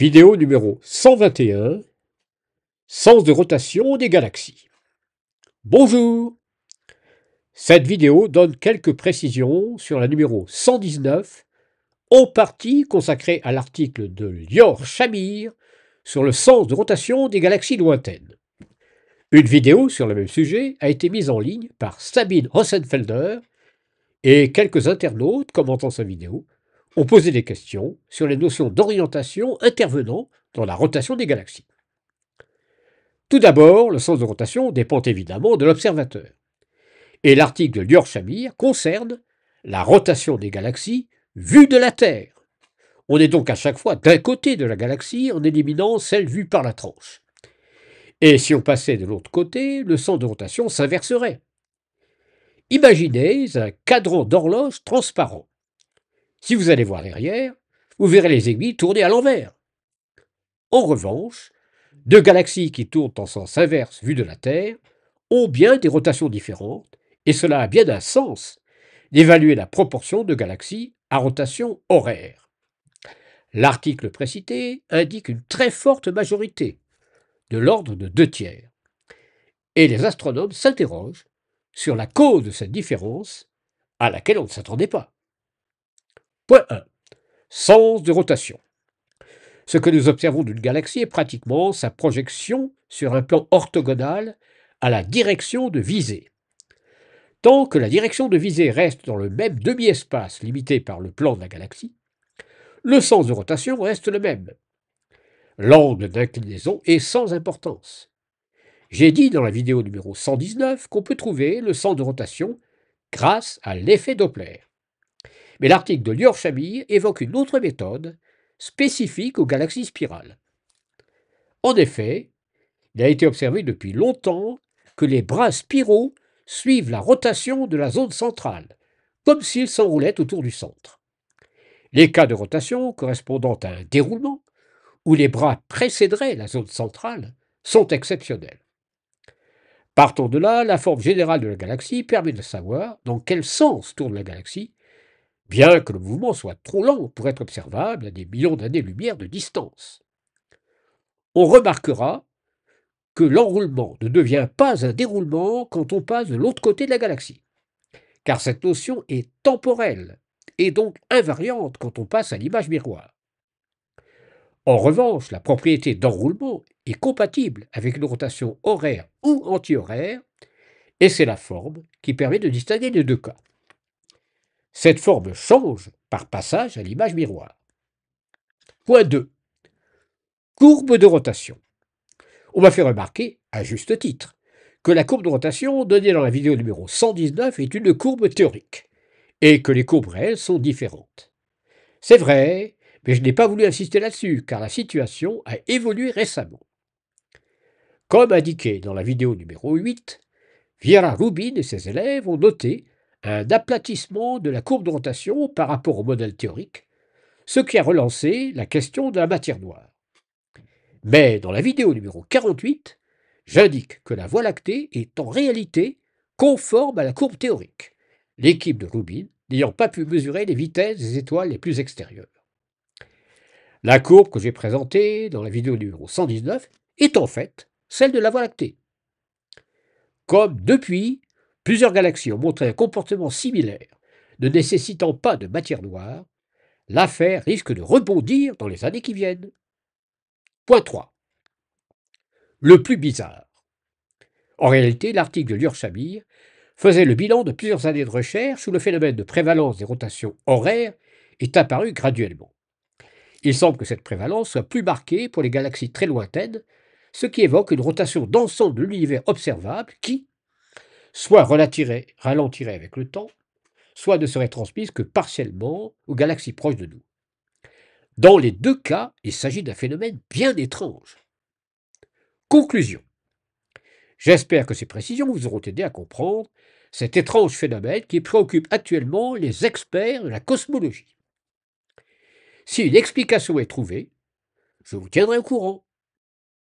Vidéo numéro 121 Sens de rotation des galaxies. Bonjour Cette vidéo donne quelques précisions sur la numéro 119, en partie consacrée à l'article de Lior Shamir sur le sens de rotation des galaxies lointaines. Une vidéo sur le même sujet a été mise en ligne par Sabine Rosenfelder et quelques internautes commentant sa vidéo poser des questions sur les notions d'orientation intervenant dans la rotation des galaxies. Tout d'abord, le sens de rotation dépend évidemment de l'observateur. Et l'article de lior chamir concerne la rotation des galaxies vue de la Terre. On est donc à chaque fois d'un côté de la galaxie en éliminant celle vue par la tranche. Et si on passait de l'autre côté, le sens de rotation s'inverserait. Imaginez un cadran d'horloge transparent. Si vous allez voir derrière, vous verrez les aiguilles tourner à l'envers. En revanche, deux galaxies qui tournent en sens inverse vu de la Terre ont bien des rotations différentes, et cela a bien un sens d'évaluer la proportion de galaxies à rotation horaire. L'article précité indique une très forte majorité, de l'ordre de deux tiers, et les astronomes s'interrogent sur la cause de cette différence à laquelle on ne s'attendait pas. Point 1. Sens de rotation. Ce que nous observons d'une galaxie est pratiquement sa projection sur un plan orthogonal à la direction de visée. Tant que la direction de visée reste dans le même demi-espace limité par le plan de la galaxie, le sens de rotation reste le même. L'angle d'inclinaison est sans importance. J'ai dit dans la vidéo numéro 119 qu'on peut trouver le sens de rotation grâce à l'effet Doppler. Mais l'article de Lior-Chamille évoque une autre méthode, spécifique aux galaxies spirales. En effet, il a été observé depuis longtemps que les bras spiraux suivent la rotation de la zone centrale, comme s'ils s'enroulaient autour du centre. Les cas de rotation correspondant à un déroulement, où les bras précéderaient la zone centrale, sont exceptionnels. Partant de là, la forme générale de la galaxie permet de savoir dans quel sens tourne la galaxie bien que le mouvement soit trop lent pour être observable à des millions d'années-lumière de distance. On remarquera que l'enroulement ne devient pas un déroulement quand on passe de l'autre côté de la galaxie, car cette notion est temporelle et donc invariante quand on passe à l'image miroir. En revanche, la propriété d'enroulement est compatible avec une rotation horaire ou antihoraire, et c'est la forme qui permet de distinguer les deux cas. Cette forme change par passage à l'image miroir. Point 2. Courbe de rotation. On m'a fait remarquer, à juste titre, que la courbe de rotation donnée dans la vidéo numéro 119 est une courbe théorique et que les courbes réelles sont différentes. C'est vrai, mais je n'ai pas voulu insister là-dessus car la situation a évolué récemment. Comme indiqué dans la vidéo numéro 8, Viera Rubin et ses élèves ont noté euh, aplatissement de la courbe de rotation par rapport au modèle théorique, ce qui a relancé la question de la matière noire. Mais dans la vidéo numéro 48, j'indique que la Voie lactée est en réalité conforme à la courbe théorique, l'équipe de Rubin n'ayant pas pu mesurer les vitesses des étoiles les plus extérieures. La courbe que j'ai présentée dans la vidéo numéro 119 est en fait celle de la Voie lactée. Comme depuis, Plusieurs galaxies ont montré un comportement similaire, ne nécessitant pas de matière noire. L'affaire risque de rebondir dans les années qui viennent. Point 3. Le plus bizarre. En réalité, l'article de Lurchamir faisait le bilan de plusieurs années de recherche où le phénomène de prévalence des rotations horaires est apparu graduellement. Il semble que cette prévalence soit plus marquée pour les galaxies très lointaines, ce qui évoque une rotation d'ensemble de l'univers observable qui, soit ralentirait avec le temps, soit ne serait transmise que partiellement aux galaxies proches de nous. Dans les deux cas, il s'agit d'un phénomène bien étrange. Conclusion. J'espère que ces précisions vous auront aidé à comprendre cet étrange phénomène qui préoccupe actuellement les experts de la cosmologie. Si une explication est trouvée, je vous tiendrai au courant.